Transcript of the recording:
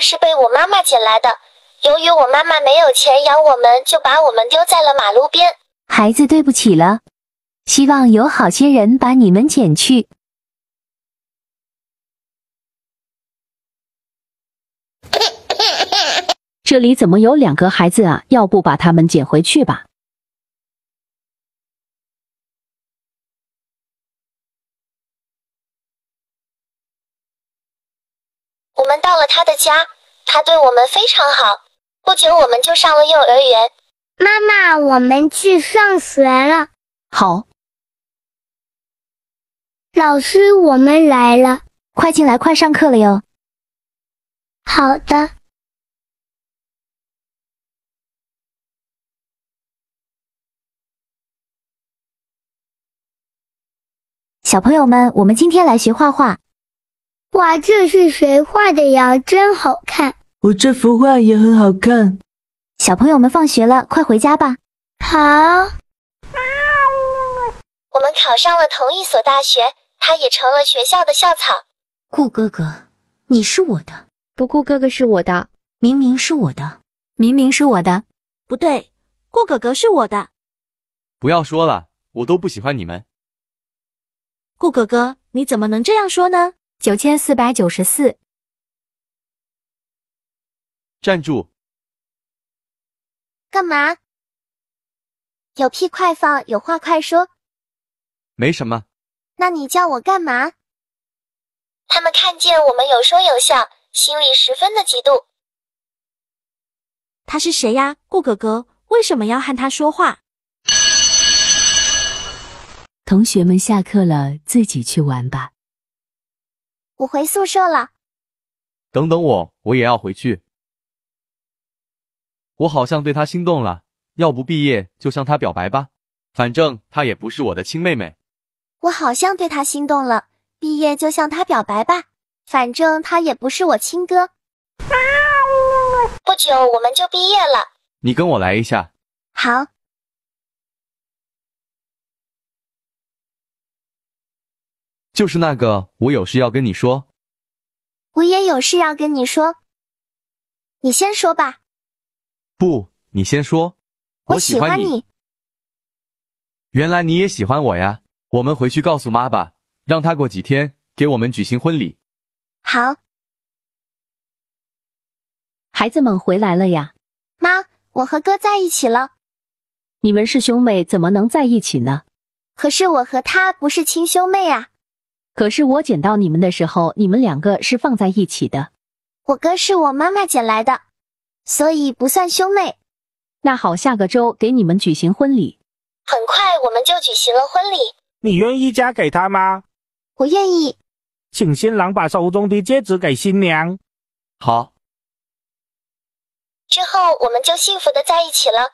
是被我妈妈捡来的。由于我妈妈没有钱养我们，就把我们丢在了马路边。孩子，对不起了，希望有好心人把你们捡去。这里怎么有两个孩子啊？要不把他们捡回去吧。到了他的家，他对我们非常好。不久，我们就上了幼儿园。妈妈，我们去上学了。好。老师，我们来了。快进来，快上课了哟。好的。小朋友们，我们今天来学画画。哇，这是谁画的呀？真好看！我这幅画也很好看。小朋友们放学了，快回家吧。好。我们考上了同一所大学，他也成了学校的校草。顾哥哥，你是我的。不，顾哥哥是我的。明明是我的，明明是我的。不对，顾哥哥是我的。不要说了，我都不喜欢你们。顾哥哥，你怎么能这样说呢？九千四百九十四，站住！干嘛？有屁快放，有话快说。没什么。那你叫我干嘛？他们看见我们有说有笑，心里十分的嫉妒。他是谁呀？顾哥哥为什么要和他说话？同学们下课了，自己去玩吧。我回宿舍了。等等我，我也要回去。我好像对她心动了，要不毕业就向她表白吧，反正她也不是我的亲妹妹。我好像对她心动了，毕业就向她表白吧，反正她也不是我亲哥。啊呜！不久我们就毕业了。你跟我来一下。好。就是那个，我有事要跟你说。我也有事要跟你说。你先说吧。不，你先说。我喜欢你。原来你也喜欢我呀？我们回去告诉妈吧，让她过几天给我们举行婚礼。好。孩子们回来了呀？妈，我和哥在一起了。你们是兄妹，怎么能在一起呢？可是我和他不是亲兄妹啊。可是我捡到你们的时候，你们两个是放在一起的。我哥是我妈妈捡来的，所以不算兄妹。那好，下个周给你们举行婚礼。很快我们就举行了婚礼。你愿意嫁给他吗？我愿意。请新郎把手中的戒指给新娘。好。之后我们就幸福的在一起了。